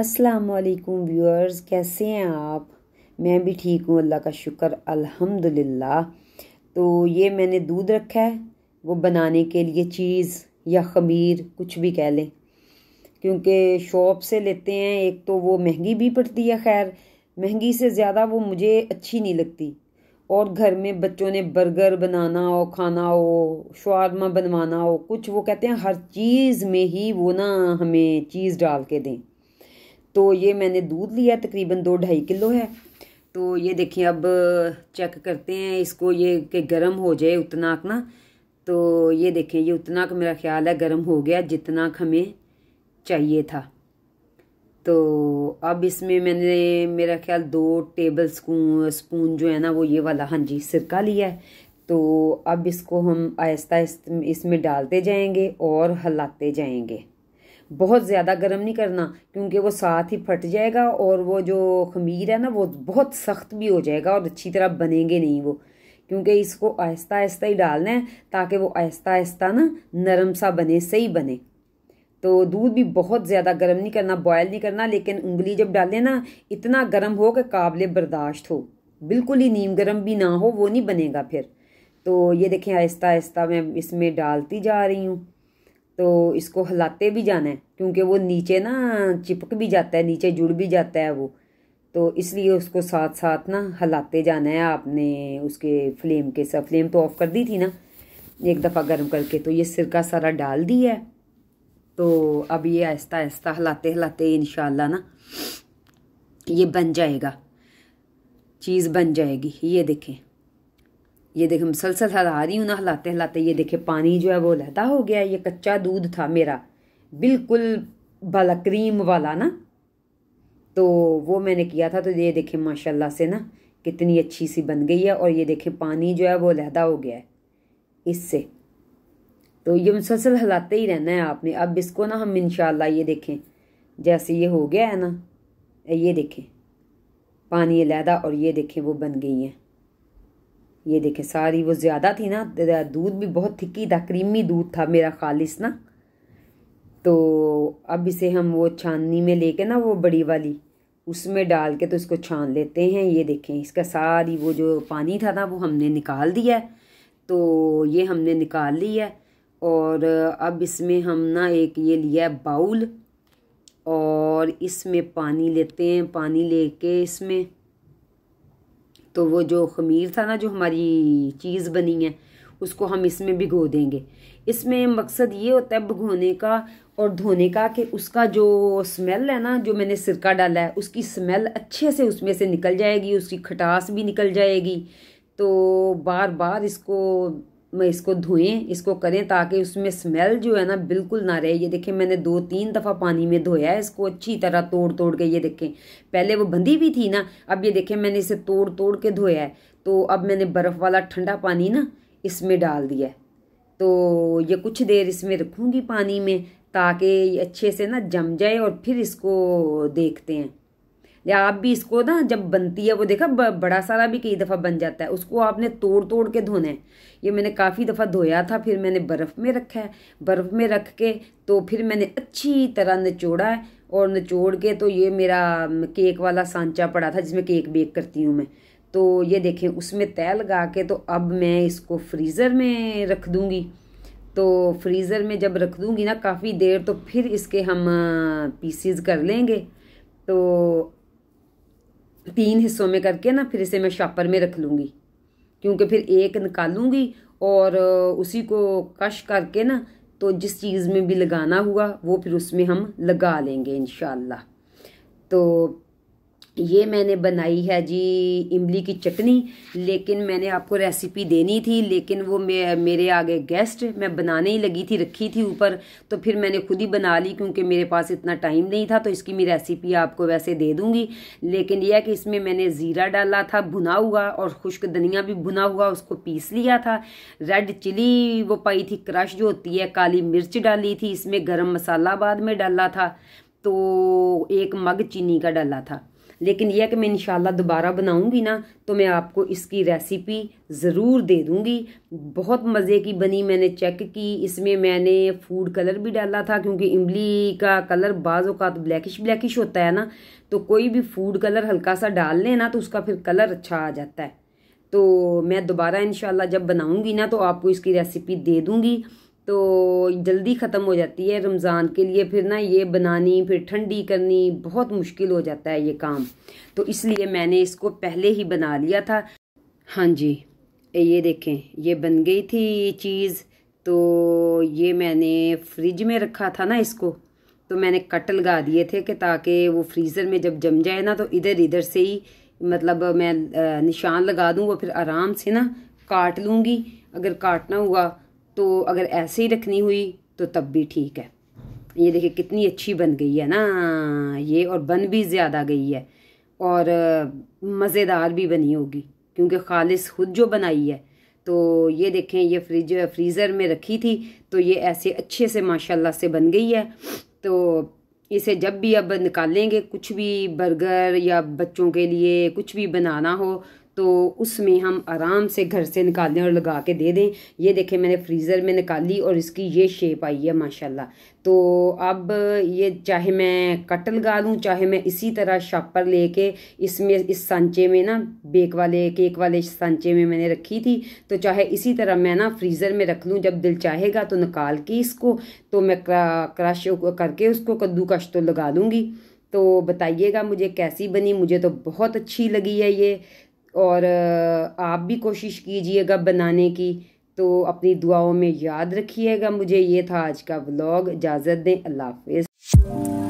असलकुम व्यूअर्स कैसे हैं आप मैं भी ठीक हूँ अल्लाह का शुक्र अल्हम्दुलिल्लाह तो ये मैंने दूध रखा है वो बनाने के लिए चीज़ या खमीर कुछ भी कह लें क्योंकि शॉप से लेते हैं एक तो वो महंगी भी पड़ती है खैर महंगी से ज़्यादा वो मुझे अच्छी नहीं लगती और घर में बच्चों ने बर्गर बनाना हो खाना हो शर्मा बनवाना हो कुछ वो कहते हैं हर चीज़ में ही वो ना हमें चीज़ डाल के दें तो ये मैंने दूध लिया तकरीबन दो ढाई किलो है तो ये देखिए अब चेक करते हैं इसको ये कि गर्म हो जाए उतना ना तो ये देखें ये उतना का मेरा ख्याल है गर्म हो गया जितना हमें चाहिए था तो अब इसमें मैंने मेरा ख्याल दो टेबल स्पून स्पून जो है ना वो ये वाला हाँ जी सिरका लिया है तो अब इसको हम आहिस्ता इसमें डालते जाएंगे और हलाते जाएंगे बहुत ज़्यादा गर्म नहीं करना क्योंकि वो साथ ही फट जाएगा और वो जो खमीर है ना वो बहुत सख्त भी हो जाएगा और अच्छी तरह बनेंगे नहीं वो क्योंकि इसको आहिस्ता आहिस्ता ही डालना है ताकि वो आहिस्ता आहिस्ता ना नरम सा बने सही बने तो दूध भी बहुत ज़्यादा गर्म नहीं करना बॉयल नहीं करना लेकिन उंगली जब डालें ना इतना गर्म हो कि काबिल बर्दाश्त हो बिल्कुल ही नीम गर्म भी ना हो वो नहीं बनेगा फिर तो ये देखें आहिस्ता आहिस्ता मैं इसमें डालती जा रही हूँ तो इसको हिलाते भी जाना है क्योंकि वो नीचे ना चिपक भी जाता है नीचे जुड़ भी जाता है वो तो इसलिए उसको साथ साथ ना हिलाते जाना है आपने उसके फ्लेम के साथ फ्लेम तो ऑफ़ कर दी थी ना एक दफ़ा गर्म करके तो ये सिरका सारा डाल दिया है तो अब ये आहिस्ता आहिस्ता हिलाते हिलाते इन ना ये बन जाएगा चीज़ बन जाएगी ये देखें ये देखे मुसलसल हला रही हूँ ना हिलाते हलाते ये देखे पानी जो है वो लहदा हो गया ये कच्चा दूध था मेरा बिल्कुल वाला क्रीम वाला ना तो वो मैंने किया था तो ये देखे माशाल्लाह से ना कितनी अच्छी सी बन गई है और ये देखे पानी जो है वो लहदा हो गया है इससे तो ये मुसलसल हिलाते ही रहना है आपने अब इसको ना हम इन ये देखें जैसे ये हो गया है ना ये देखें पानी लहदा और ये देखें वो बन गई हैं ये देखें सारी वो ज़्यादा थी ना दूध भी बहुत थिक्की था क्रीमी दूध था मेरा खालिश ना तो अब इसे हम वो छाननी में लेके ना वो बड़ी वाली उसमें डाल के तो इसको छान लेते हैं ये देखें इसका सारी वो जो पानी था ना वो हमने निकाल दिया है तो ये हमने निकाल लिया है और अब इसमें हम ना एक ये लिया है बाउल और इसमें पानी लेते हैं पानी लेके इसमें तो वो जो खमीर था ना जो हमारी चीज़ बनी है उसको हम इसमें भिगो देंगे इसमें मकसद ये होता है भिगोने का और धोने का कि उसका जो स्मेल है ना जो मैंने सिरका डाला है उसकी स्मेल अच्छे से उसमें से निकल जाएगी उसकी खटास भी निकल जाएगी तो बार बार इसको मैं इसको धोएं इसको करें ताकि उसमें स्मेल जो है ना बिल्कुल ना रहे ये देखें मैंने दो तीन दफ़ा पानी में धोया है इसको अच्छी तरह तोड़ तोड़ के ये देखें पहले वो बंधी भी थी ना अब ये देखें मैंने इसे तोड़ तोड़ के धोया है तो अब मैंने बर्फ़ वाला ठंडा पानी ना इसमें डाल दिया तो ये कुछ देर इसमें रखूँगी पानी में ताकि अच्छे से ना जम जाए और फिर इसको देखते हैं या आप भी इसको ना जब बनती है वो देखा बड़ा सारा भी कई दफ़ा बन जाता है उसको आपने तोड़ तोड़ के धोना है ये मैंने काफ़ी दफ़ा धोया था फिर मैंने बर्फ़ में रखा है बर्फ़ में रख के तो फिर मैंने अच्छी तरह निचोड़ा है और निचोड़ के तो ये मेरा केक वाला सांचा पड़ा था जिसमें केक बेक करती हूँ मैं तो ये देखें उसमें तय लगा के तो अब मैं इसको फ्रीज़र में रख दूँगी तो फ्रीज़र में जब रख दूँगी ना काफ़ी देर तो फिर इसके हम पीसीज कर लेंगे तो तीन हिस्सों में करके ना फिर इसे मैं शॉपर में रख लूँगी क्योंकि फिर एक निकालूँगी और उसी को कश करके ना तो जिस चीज़ में भी लगाना हुआ वो फिर उसमें हम लगा लेंगे इन तो ये मैंने बनाई है जी इमली की चटनी लेकिन मैंने आपको रेसिपी देनी थी लेकिन वो मे, मेरे आगे गेस्ट मैं बनाने ही लगी थी रखी थी ऊपर तो फिर मैंने खुद ही बना ली क्योंकि मेरे पास इतना टाइम नहीं था तो इसकी मैं रेसिपी आपको वैसे दे दूँगी लेकिन यह कि इसमें मैंने ज़ीरा डाला था भुना हुआ और खुश्क धनिया भी भुना हुआ उसको पीस लिया था रेड चिली वो पाई थी क्रश जो होती है काली मिर्च डाली थी इसमें गर्म मसाला बाद में डाला था तो एक मग चीनी का डाला था लेकिन यह कि मैं इन दोबारा बनाऊँगी ना तो मैं आपको इसकी रेसिपी ज़रूर दे दूँगी बहुत मज़े की बनी मैंने चेक की इसमें मैंने फूड कलर भी डाला था क्योंकि इमली का कलर बाज़ अवत ब्लैकिश ब्लैकिश होता है ना तो कोई भी फूड कलर हल्का सा डाल लें ना तो उसका फिर कलर अच्छा आ जाता है तो मैं दोबारा इनशाला जब बनाऊँगी ना तो आपको इसकी रेसिपी दे दूँगी तो जल्दी ख़त्म हो जाती है रमज़ान के लिए फिर ना ये बनानी फिर ठंडी करनी बहुत मुश्किल हो जाता है ये काम तो इसलिए मैंने इसको पहले ही बना लिया था हाँ जी ये देखें ये बन गई थी ये चीज़ तो ये मैंने फ्रिज में रखा था ना इसको तो मैंने कट लगा दिए थे कि ताकि वो फ्रीज़र में जब जम जाए ना तो इधर इधर से ही मतलब मैं निशान लगा दूँ वो फिर आराम से ना काट लूँगी अगर काटना हुआ तो अगर ऐसे ही रखनी हुई तो तब भी ठीक है ये देखिए कितनी अच्छी बन गई है ना ये और बन भी ज़्यादा गई है और मज़ेदार भी बनी होगी क्योंकि खालिश खुद जो बनाई है तो ये देखें ये फ्रिज फ्रीज़र में रखी थी तो ये ऐसे अच्छे से माशाल्लाह से बन गई है तो इसे जब भी अब निकालेंगे कुछ भी बर्गर या बच्चों के लिए कुछ भी बनाना हो तो उसमें हम आराम से घर से निकाल दें और लगा के दे दें ये देखें मैंने फ्रीज़र में निकाली और इसकी ये शेप आई है माशाल्लाह तो अब ये चाहे मैं कट लगा लूँ चाहे मैं इसी तरह शापर लेके इसमें इस सांचे में ना बेक वाले केक वाले सांचे में मैंने रखी थी तो चाहे इसी तरह मैं ना फ्रीज़र में रख लूँ जब दिल चाहेगा तो निकाल के इसको तो मैं क्रश करके उसको कद्दूकश तो लगा लूँगी तो बताइएगा मुझे कैसी बनी मुझे तो बहुत अच्छी लगी है ये और आप भी कोशिश कीजिएगा बनाने की तो अपनी दुआओं में याद रखिएगा मुझे ये था आज का व्लॉग इजाज़त दें अल्लाह हाफिज़